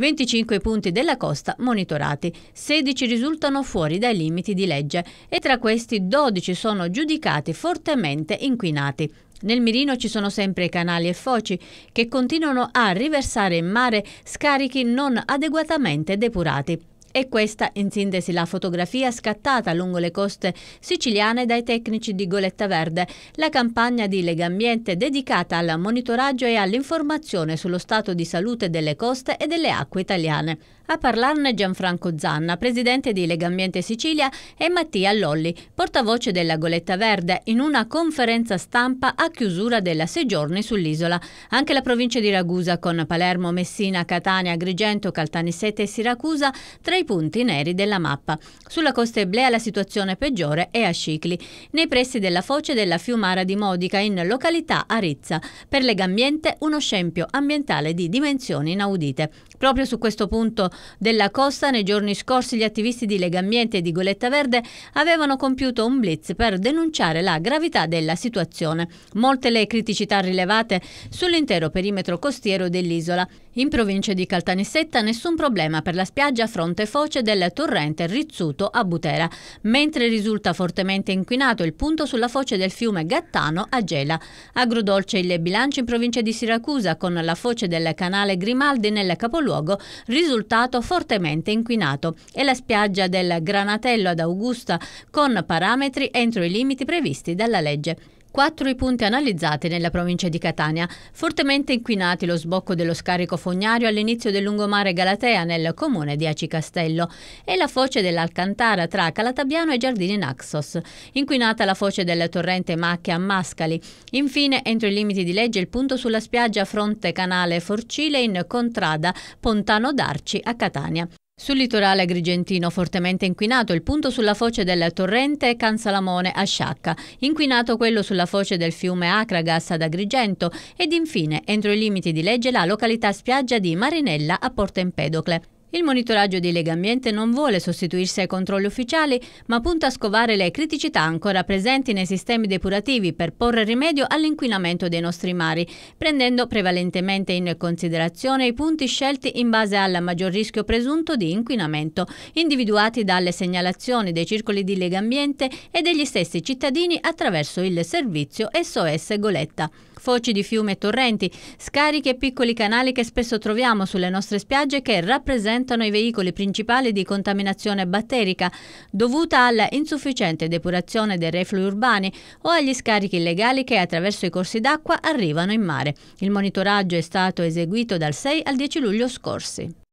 25 punti della costa monitorati, 16 risultano fuori dai limiti di legge e tra questi 12 sono giudicati fortemente inquinati. Nel mirino ci sono sempre canali e foci che continuano a riversare in mare scarichi non adeguatamente depurati. E questa in sintesi la fotografia scattata lungo le coste siciliane dai tecnici di Goletta Verde, la campagna di Legambiente dedicata al monitoraggio e all'informazione sullo stato di salute delle coste e delle acque italiane. A parlarne Gianfranco Zanna, presidente di Legambiente Sicilia, e Mattia Lolli, portavoce della Goletta Verde, in una conferenza stampa a chiusura della sei giorni sull'isola. Anche la provincia di Ragusa, con Palermo, Messina, Catania, Agrigento, Caltanissette e Siracusa, tra i punti neri della mappa. Sulla costa eblea la situazione peggiore è a Scicli, nei pressi della foce della Fiumara di Modica, in località Arizza. Per Legambiente uno scempio ambientale di dimensioni inaudite. Proprio su questo punto della costa, nei giorni scorsi gli attivisti di Legambiente e di Goletta Verde avevano compiuto un blitz per denunciare la gravità della situazione. Molte le criticità rilevate sull'intero perimetro costiero dell'isola. In provincia di Caltanissetta nessun problema per la spiaggia fronte foce del torrente Rizzuto a Butera, mentre risulta fortemente inquinato il punto sulla foce del fiume Gattano a Gela. Agrodolce il bilancio in provincia di Siracusa con la foce del canale Grimaldi nel capoluogo, risultato stato fortemente inquinato e la spiaggia del Granatello ad Augusta con parametri entro i limiti previsti dalla legge. Quattro i punti analizzati nella provincia di Catania, fortemente inquinati lo sbocco dello scarico fognario all'inizio del lungomare Galatea nel comune di Aci Castello e la foce dell'Alcantara tra Calatabiano e Giardini Naxos, inquinata la foce del torrente Macchia a Mascali. Infine, entro i limiti di legge, il punto sulla spiaggia fronte canale Forcile in Contrada, Pontano d'Arci a Catania. Sul litorale agrigentino fortemente inquinato il punto sulla foce del torrente Cansalamone a Sciacca, inquinato quello sulla foce del fiume Acragas ad Agrigento ed infine, entro i limiti di legge, la località spiaggia di Marinella a Porto Empedocle. Il monitoraggio di Lega Ambiente non vuole sostituirsi ai controlli ufficiali, ma punta a scovare le criticità ancora presenti nei sistemi depurativi per porre rimedio all'inquinamento dei nostri mari, prendendo prevalentemente in considerazione i punti scelti in base al maggior rischio presunto di inquinamento, individuati dalle segnalazioni dei circoli di Lega Ambiente e degli stessi cittadini attraverso il servizio SOS Goletta foci di fiume e torrenti, scariche e piccoli canali che spesso troviamo sulle nostre spiagge che rappresentano diventano i veicoli principali di contaminazione batterica dovuta alla insufficiente depurazione dei reflui urbani o agli scarichi illegali che attraverso i corsi d'acqua arrivano in mare. Il monitoraggio è stato eseguito dal 6 al 10 luglio scorsi.